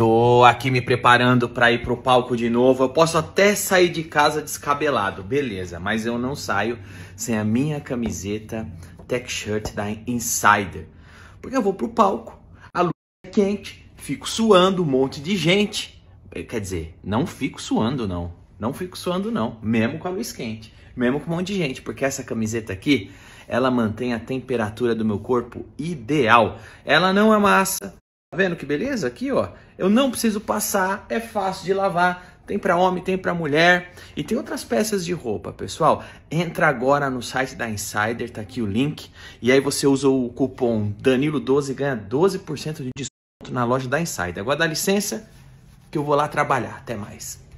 Tô aqui me preparando para ir pro palco de novo. Eu posso até sair de casa descabelado, beleza, mas eu não saio sem a minha camiseta tech shirt da Insider. Porque eu vou pro palco, a luz é quente, fico suando um monte de gente. Eh, quer dizer, não fico suando não. Não fico suando não, mesmo com a luz quente, mesmo com um monte de gente, porque essa camiseta aqui, ela mantém a temperatura do meu corpo ideal. Ela não amassa, Tá vendo que beleza? Aqui, ó. Eu não preciso passar, é fácil de lavar. Tem para homem, tem para mulher e tem outras peças de roupa, pessoal. Entra agora no site da Insider, tá aqui o link. E aí você usa o cupom Danilo12 e ganha 12% de desconto na loja da Insider. Agora dá licença que eu vou lá trabalhar. Até mais.